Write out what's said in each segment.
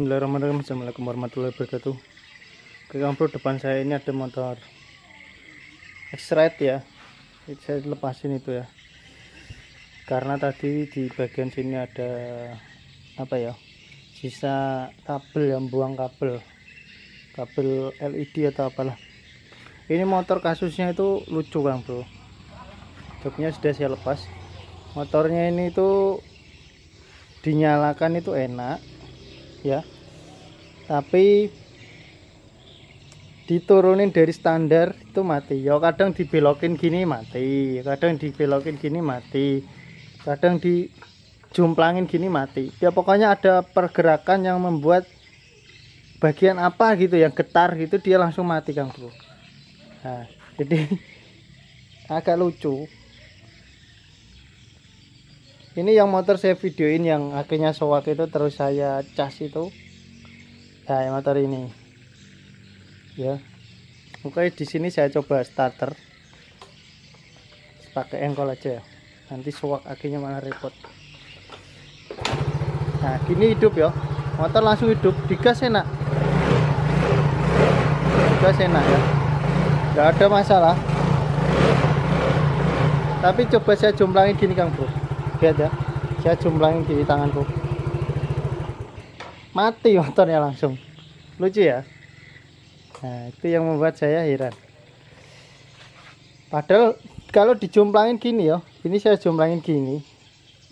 Bismillahirrahmanirrahim Assalamualaikum warahmatullahi wabarakatuh Oke kampung depan saya ini ada motor X-Ride ya saya lepasin itu ya karena tadi di bagian sini ada apa ya sisa kabel yang buang kabel kabel LED atau apalah ini motor kasusnya itu lucu kan bro joknya sudah saya lepas motornya ini tuh dinyalakan itu enak ya tapi diturunin dari standar itu mati ya kadang dibelokin gini mati kadang dibelokin gini mati kadang dijumplangin gini mati ya pokoknya ada pergerakan yang membuat bagian apa gitu yang getar gitu dia langsung mati kang bro nah jadi agak lucu ini yang motor saya videoin yang akhirnya soak itu terus saya cas itu ya nah, motor ini ya oke di sini saya coba starter pakai engkol aja ya. nanti soak akhirnya malah repot nah gini hidup ya motor langsung hidup digas enak digas enak ya nggak ada masalah tapi coba saya jumlahin gini Kang Bro lihat ya saya jumlahnya di tanganku mati motornya langsung lucu ya nah itu yang membuat saya heran padahal kalau dijumlahin gini ya ini saya jumlahin gini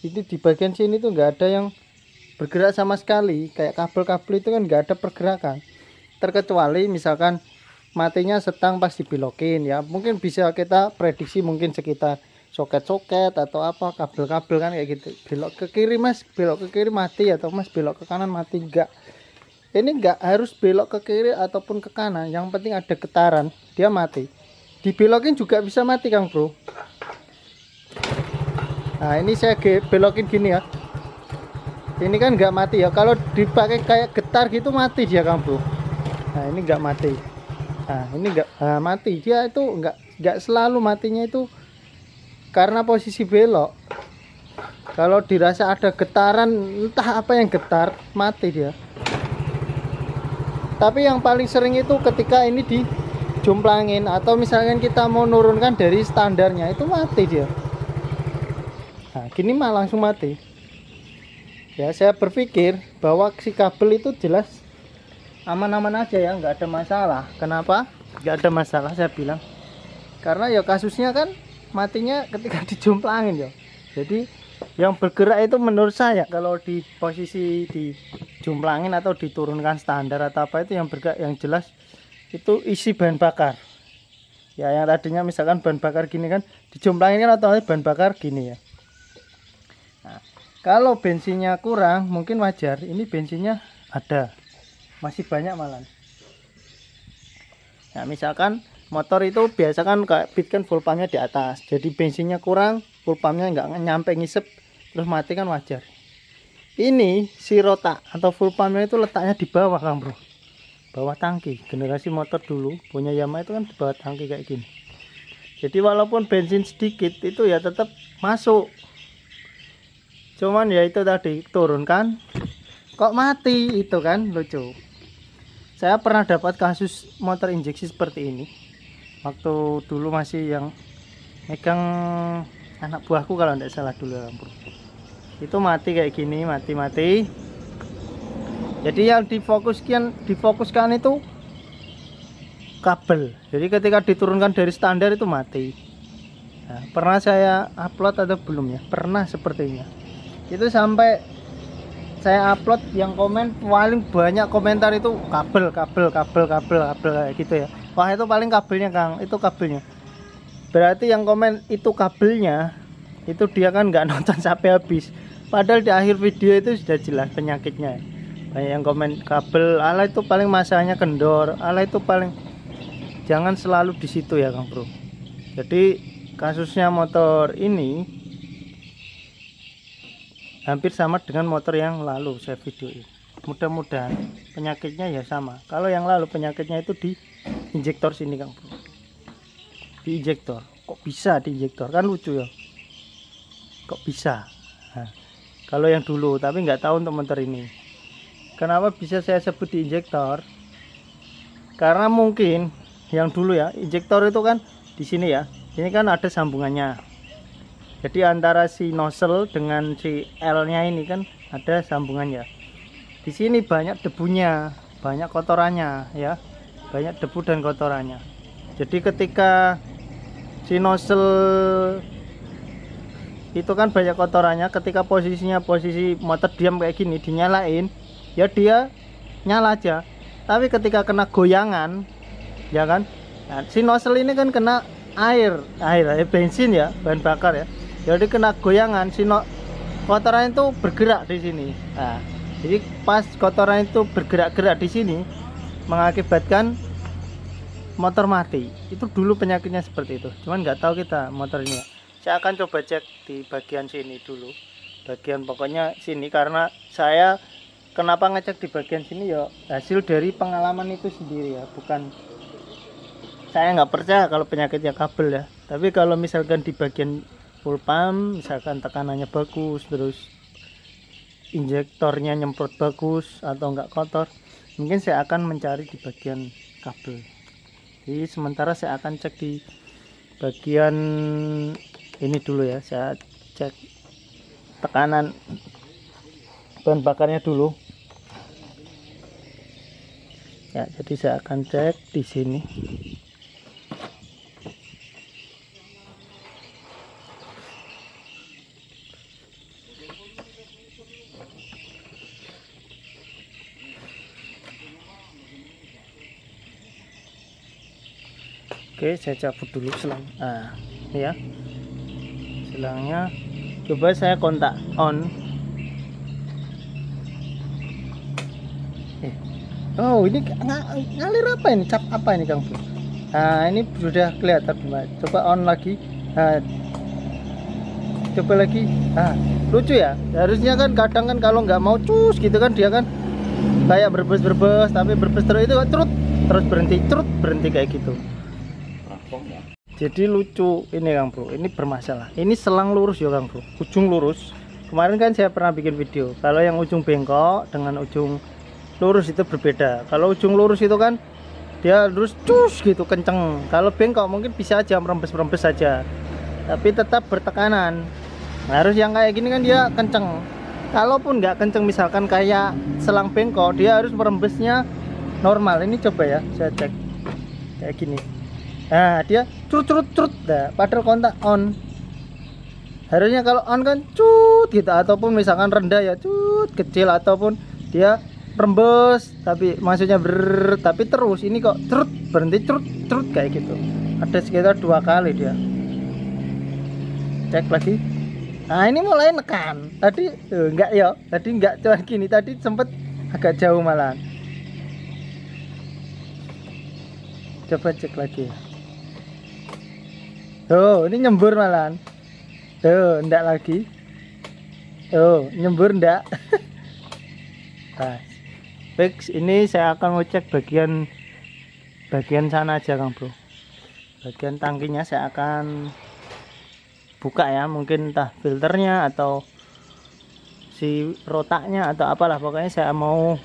itu di bagian sini tuh nggak ada yang bergerak sama sekali kayak kabel-kabel itu kan nggak ada pergerakan terkecuali misalkan matinya setang pasti belokin ya mungkin bisa kita prediksi mungkin sekitar coket-coket atau apa kabel-kabel kan kayak gitu belok ke kiri mas belok ke kiri mati atau mas belok ke kanan mati enggak ini enggak harus belok ke kiri ataupun ke kanan yang penting ada getaran dia mati dibelokin juga bisa mati kang bro nah ini saya belokin gini ya ini kan enggak mati ya kalau dipakai kayak getar gitu mati dia kang bro nah ini enggak mati nah ini enggak nah, mati dia itu enggak enggak selalu matinya itu karena posisi belok kalau dirasa ada getaran entah apa yang getar mati dia tapi yang paling sering itu ketika ini di jumplangin atau misalkan kita mau nurunkan dari standarnya itu mati dia nah gini mah langsung mati ya saya berpikir bahwa si kabel itu jelas aman-aman aja ya nggak ada masalah kenapa nggak ada masalah saya bilang karena ya kasusnya kan matinya ketika dijumplangin ya jadi yang bergerak itu menurut saya kalau di posisi dijumplangin atau diturunkan standar atau apa itu yang bergerak yang jelas itu isi bahan bakar ya yang tadinya misalkan bahan bakar gini kan dijumplangin kan atau bahan bakar gini ya nah, kalau bensinnya kurang mungkin wajar ini bensinnya ada masih banyak malah nah misalkan motor itu biasa kan kayak pit kan full pumpnya di atas jadi bensinnya kurang full pumpnya nggak nyampe ngisep terus mati kan wajar ini si rotak atau full pumpnya itu letaknya di bawah kan bro bawah tangki generasi motor dulu punya Yamaha itu kan di bawah tangki kayak gini jadi walaupun bensin sedikit itu ya tetap masuk cuman ya itu tadi turunkan kok mati itu kan lucu saya pernah dapat kasus motor injeksi seperti ini waktu dulu masih yang megang anak buahku kalau tidak salah dulu lampu ya itu mati kayak gini mati-mati jadi yang difokuskan difokuskan itu kabel jadi ketika diturunkan dari standar itu mati nah, pernah saya upload atau belum ya pernah sepertinya itu sampai saya upload yang komen paling banyak komentar itu kabel kabel kabel kabel kabel kayak gitu ya Wah itu paling kabelnya Kang, itu kabelnya. Berarti yang komen itu kabelnya, itu dia kan nggak nonton sampai habis. Padahal di akhir video itu sudah jelas penyakitnya. Banyak yang komen kabel, ala itu paling masalahnya kendor, ala itu paling jangan selalu di situ ya Kang Bro. Jadi kasusnya motor ini hampir sama dengan motor yang lalu saya videoin. Mudah-mudahan penyakitnya ya sama. Kalau yang lalu penyakitnya itu di injektor sini Kang Bro di injektor kok bisa di injektor kan lucu ya kok bisa nah, kalau yang dulu tapi nggak tahu untuk motor ini kenapa bisa saya sebut di injektor karena mungkin yang dulu ya injektor itu kan di sini ya ini kan ada sambungannya jadi antara si nozzle dengan si L nya ini kan ada sambungannya di sini banyak debunya banyak kotorannya ya banyak debu dan kotorannya jadi ketika si nozzle itu kan banyak kotorannya ketika posisinya posisi motor diam kayak gini dinyalain ya dia nyala aja tapi ketika kena goyangan ya kan nah, si nozzle ini kan kena air air ya bensin ya bahan bakar ya jadi kena goyangan si no, kotoran itu bergerak di sini nah, jadi pas kotoran itu bergerak-gerak di sini mengakibatkan motor mati itu dulu penyakitnya seperti itu cuman nggak tahu kita motornya saya akan coba cek di bagian sini dulu bagian pokoknya sini karena saya kenapa ngecek di bagian sini ya hasil dari pengalaman itu sendiri ya bukan saya nggak percaya kalau penyakitnya kabel ya tapi kalau misalkan di bagian full pump misalkan tekanannya bagus terus injektornya nyemprot bagus atau nggak kotor mungkin saya akan mencari di bagian kabel jadi sementara saya akan cek di bagian ini dulu ya saya cek tekanan bahan bakarnya dulu ya jadi saya akan cek di sini oke saya cabut dulu selang nah ya selangnya coba saya kontak on eh. oh ini ng ngalir apa ini cap apa ini kang nah ini sudah kelihatan coba on lagi nah, coba lagi nah lucu ya harusnya kan kadang kan kalau nggak mau cus gitu kan dia kan kayak berbes berbes tapi berbes terus itu terus berhenti terus berhenti kayak gitu jadi lucu ini Kang Bro ini bermasalah ini selang lurus ya Kang Bro ujung lurus kemarin kan saya pernah bikin video kalau yang ujung bengkok dengan ujung lurus itu berbeda kalau ujung lurus itu kan dia lurus cus gitu kenceng kalau bengkok mungkin bisa aja merembes-merembes saja tapi tetap bertekanan harus yang kayak gini kan dia kenceng kalaupun nggak kenceng misalkan kayak selang bengkok dia harus merembesnya normal ini coba ya saya cek kayak gini nah dia curut curut trut nah, padahal kontak on harusnya kalau on kan cut gitu ataupun misalkan rendah ya cut kecil ataupun dia rembes tapi maksudnya ber tapi terus ini kok trut berhenti trut trut kayak gitu ada sekitar dua kali dia cek lagi nah ini mulai nekan tadi tuh, eh, enggak ya tadi enggak cuma gini tadi sempet agak jauh malah coba cek lagi Tuh, ini nyembur malahan. Tuh, ndak lagi. Tuh, nyembur ndak. nah, fix ini saya akan cek bagian bagian sana aja Kang Bro. Bagian tangkinya saya akan buka ya, mungkin entah filternya atau si rotaknya atau apalah pokoknya saya mau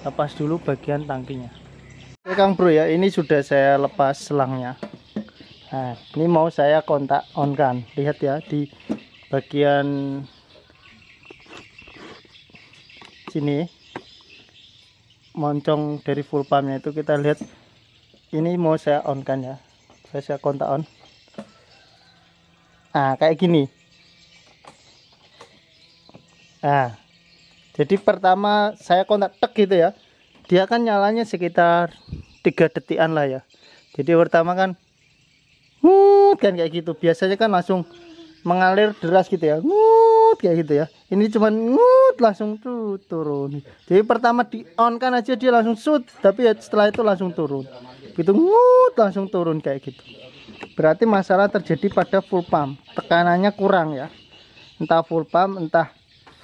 lepas dulu bagian tangkinya. Oke Kang Bro ya, ini sudah saya lepas selangnya. Nah, ini mau saya kontak on kan. Lihat ya di bagian sini moncong dari full pumpnya itu kita lihat ini mau saya on kan ya. Saya kontak on. Nah, kayak gini. Nah, jadi pertama saya kontak tek gitu ya. Dia kan nyalanya sekitar tiga detikan lah ya. Jadi pertama kan ngut kan kayak gitu biasanya kan langsung mengalir deras gitu ya ngut kayak gitu ya ini cuma ngut langsung tuh turun jadi pertama di on kan aja dia langsung shoot tapi ya setelah itu langsung turun gitu ngut langsung turun kayak gitu berarti masalah terjadi pada full pump tekanannya kurang ya entah full pump entah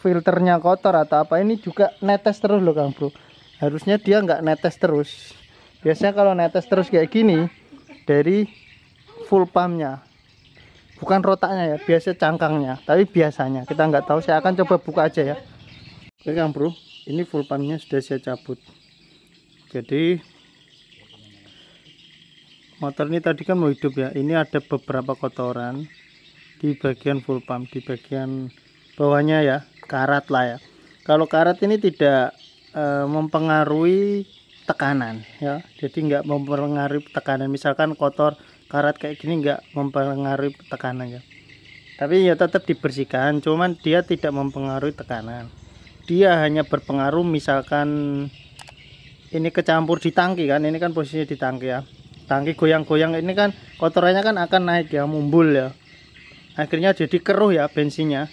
filternya kotor atau apa ini juga netes terus loh Kang Bro harusnya dia nggak netes terus biasanya kalau netes terus kayak gini dari full pumpnya bukan rotaknya ya biasa cangkangnya tapi biasanya kita nggak tahu saya akan coba buka aja ya oke kang bro ini full pumpnya sudah saya cabut jadi motor ini tadi kan mau hidup ya ini ada beberapa kotoran di bagian full pump di bagian bawahnya ya karat lah ya kalau karat ini tidak e, mempengaruhi tekanan ya jadi nggak mempengaruhi tekanan misalkan kotor karat kayak gini nggak mempengaruhi tekanan ya tapi ya tetap dibersihkan cuman dia tidak mempengaruhi tekanan dia hanya berpengaruh misalkan ini kecampur di tangki kan ini kan posisinya di tangki ya tangki goyang-goyang ini kan kotorannya kan akan naik ya mumbul ya akhirnya jadi keruh ya bensinnya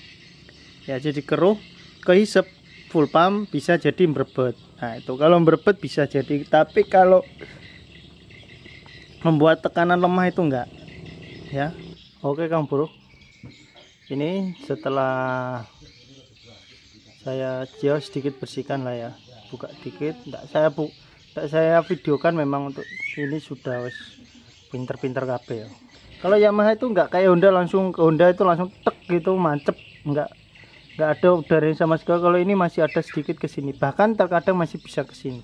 ya jadi keruh kehisap full pump bisa jadi berbet nah itu kalau berbet bisa jadi tapi kalau membuat tekanan lemah itu enggak ya oke kang bro ini setelah saya jauh sedikit bersihkan lah ya buka dikit enggak saya bu enggak saya videokan memang untuk ini sudah pinter-pinter kape. ya kalau Yamaha itu enggak kayak Honda langsung ke Honda itu langsung tek gitu mancep enggak enggak ada udaranya sama sekali kalau ini masih ada sedikit kesini, bahkan terkadang masih bisa kesini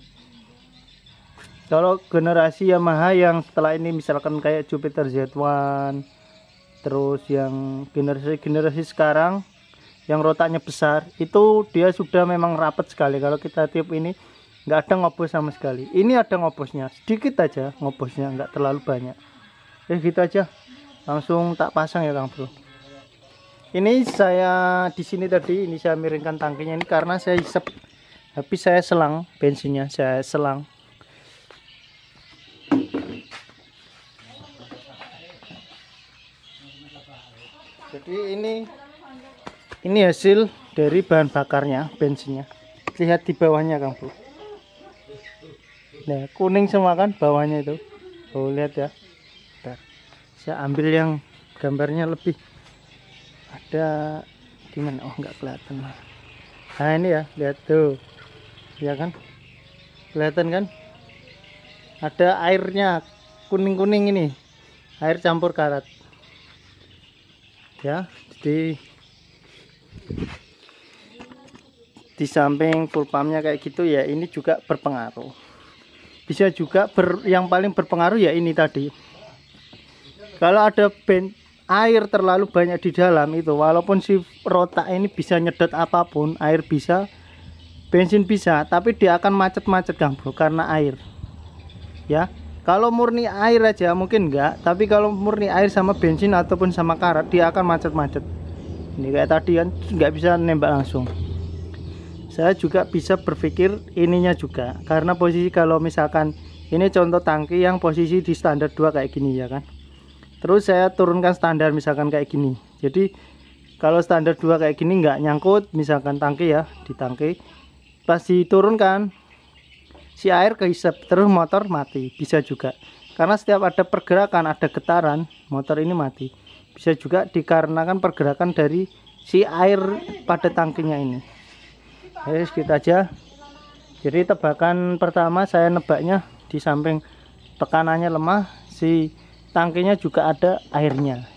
kalau generasi Yamaha yang setelah ini misalkan kayak Jupiter Z1 terus yang generasi-generasi sekarang yang rotanya besar itu dia sudah memang rapat sekali kalau kita tiup ini nggak ada ngobos sama sekali ini ada ngobosnya sedikit aja ngobosnya nggak terlalu banyak ya gitu aja langsung tak pasang ya Kang Bro ini saya di sini tadi ini saya miringkan tangkinya ini karena saya isep habis saya selang bensinnya saya selang jadi ini ini hasil dari bahan bakarnya bensinnya lihat di bawahnya Kang Bro nah kuning semua kan bawahnya itu oh lihat ya Bentar. saya ambil yang gambarnya lebih ada gimana oh nggak kelihatan nah ini ya lihat tuh ya kan kelihatan kan ada airnya kuning-kuning ini air campur karat ya jadi di samping pulpamnya kayak gitu ya ini juga berpengaruh bisa juga ber, yang paling berpengaruh ya ini tadi kalau ada band air terlalu banyak di dalam itu walaupun si rotak ini bisa nyedot apapun air bisa bensin bisa tapi dia akan macet-macet gambro karena air ya kalau murni air aja mungkin enggak tapi kalau murni air sama bensin ataupun sama karat dia akan macet-macet ini kayak tadi kan nggak bisa nembak langsung saya juga bisa berpikir ininya juga karena posisi kalau misalkan ini contoh tangki yang posisi di standar 2 kayak gini ya kan terus saya turunkan standar misalkan kayak gini jadi kalau standar 2 kayak gini nggak nyangkut misalkan tangki ya di tangki pasti turunkan si air kehisap terus motor mati bisa juga karena setiap ada pergerakan ada getaran motor ini mati bisa juga dikarenakan pergerakan dari si air pada tangkinya ini jadi kita gitu aja jadi tebakan pertama saya nebaknya di samping tekanannya lemah si tangkinya juga ada airnya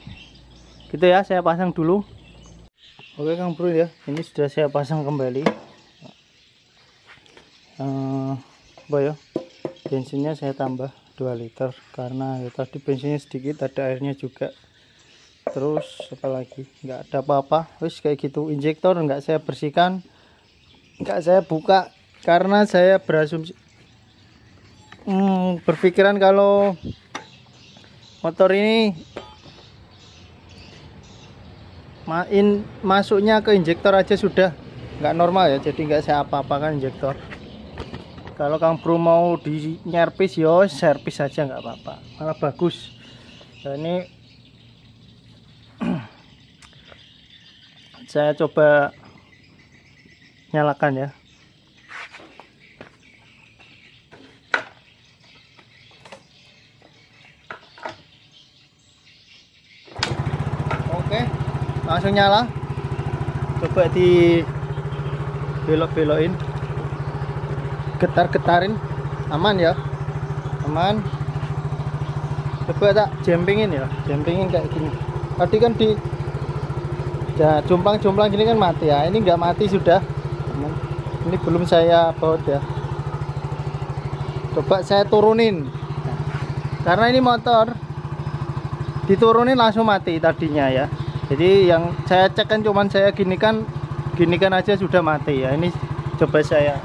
gitu ya saya pasang dulu oke Kang Bro ya ini sudah saya pasang kembali eh, ya bensinnya saya tambah 2 liter karena ya tadi bensinnya sedikit ada airnya juga terus apa lagi? nggak ada apa-apa wis kayak gitu injektor nggak saya bersihkan nggak saya buka karena saya berasumsi hmm, berpikiran kalau motor ini main masuknya ke injektor aja sudah nggak normal ya jadi nggak saya apa-apakan injektor kalau Kang Bro mau di nyerpis yo servis saja nggak apa-apa malah bagus nah, ini saya coba nyalakan ya oke langsung nyala coba di belok-belokin getar-getarin aman ya aman coba tak jempingin ya jempingin kayak gini tadi kan di ya, jomplang-jomplang gini kan mati ya ini nggak mati sudah aman. ini belum saya baut ya coba saya turunin karena ini motor diturunin langsung mati tadinya ya jadi yang saya cek kan cuman saya gini kan gini kan aja sudah mati ya ini coba saya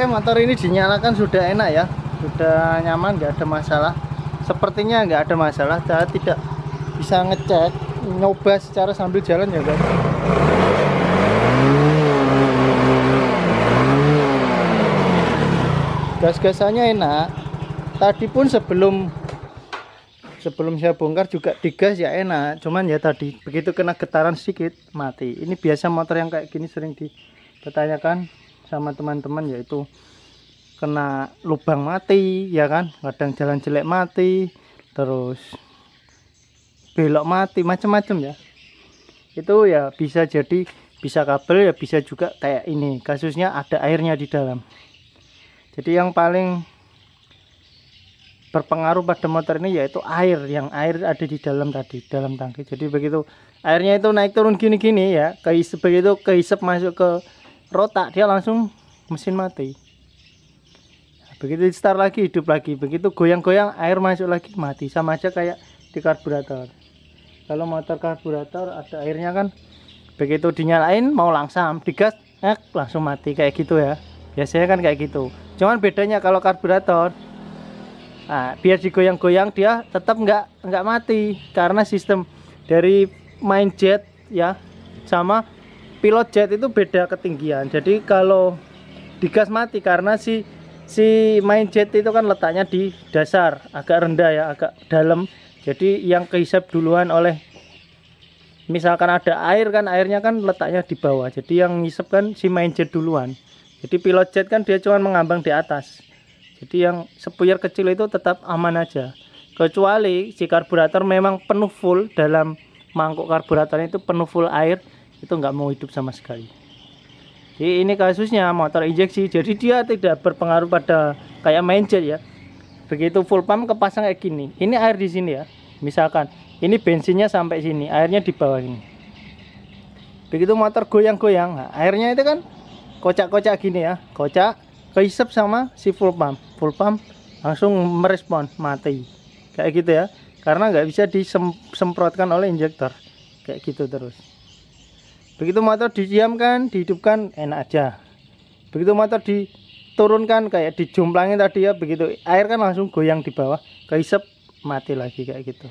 Oke motor ini dinyalakan sudah enak ya sudah nyaman nggak ada masalah sepertinya nggak ada masalah saya tidak bisa ngecek nyoba secara sambil jalan ya guys gas-gasannya enak tadi pun sebelum sebelum saya bongkar juga digas ya enak cuman ya tadi begitu kena getaran sedikit mati ini biasa motor yang kayak gini sering ditanyakan sama teman-teman yaitu kena lubang mati ya kan kadang jalan jelek mati terus belok mati macam-macam ya itu ya bisa jadi bisa kabel ya bisa juga kayak ini kasusnya ada airnya di dalam jadi yang paling berpengaruh pada motor ini yaitu air yang air ada di dalam tadi dalam tangki jadi begitu airnya itu naik turun gini-gini ya kehisap begitu kehisap masuk ke rotak dia langsung mesin mati begitu di start lagi hidup lagi begitu goyang-goyang air masuk lagi mati sama aja kayak di karburator kalau motor karburator ada airnya kan begitu dinyalain mau langsam digas eh, langsung mati kayak gitu ya biasanya kan kayak gitu cuman bedanya kalau karburator nah, biar digoyang-goyang dia tetap nggak nggak mati karena sistem dari main jet ya sama pilot jet itu beda ketinggian jadi kalau digas mati karena si si main jet itu kan letaknya di dasar agak rendah ya agak dalam jadi yang kehisap duluan oleh misalkan ada air kan airnya kan letaknya di bawah jadi yang ngisep kan si main jet duluan jadi pilot jet kan dia cuma mengambang di atas jadi yang sepuyar kecil itu tetap aman aja kecuali si karburator memang penuh full dalam mangkuk karburatornya itu penuh full air itu nggak mau hidup sama sekali jadi ini kasusnya motor injeksi jadi dia tidak berpengaruh pada kayak main jet ya begitu full pump kepasang kayak gini ini air di sini ya misalkan ini bensinnya sampai sini airnya di bawah ini begitu motor goyang-goyang nah, airnya itu kan kocak-kocak gini ya kocak keisep sama si full pump full pump langsung merespon mati kayak gitu ya karena nggak bisa disemprotkan oleh injektor kayak gitu terus begitu motor didiamkan dihidupkan enak aja begitu motor diturunkan kayak dijumplangin tadi ya begitu air kan langsung goyang di bawah kehisap mati lagi kayak gitu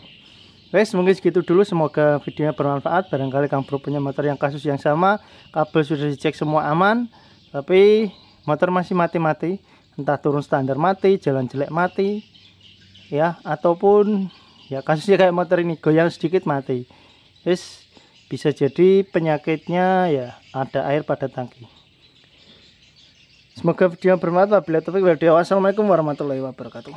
guys mungkin segitu dulu semoga videonya bermanfaat barangkali kamu punya motor yang kasus yang sama kabel sudah dicek semua aman tapi motor masih mati-mati entah turun standar mati jalan jelek mati ya ataupun ya kasusnya kayak motor ini goyang sedikit mati guys bisa jadi penyakitnya ya ada air pada tangki semoga video bermanfaat bila topik wassalamualaikum warahmatullahi wabarakatuh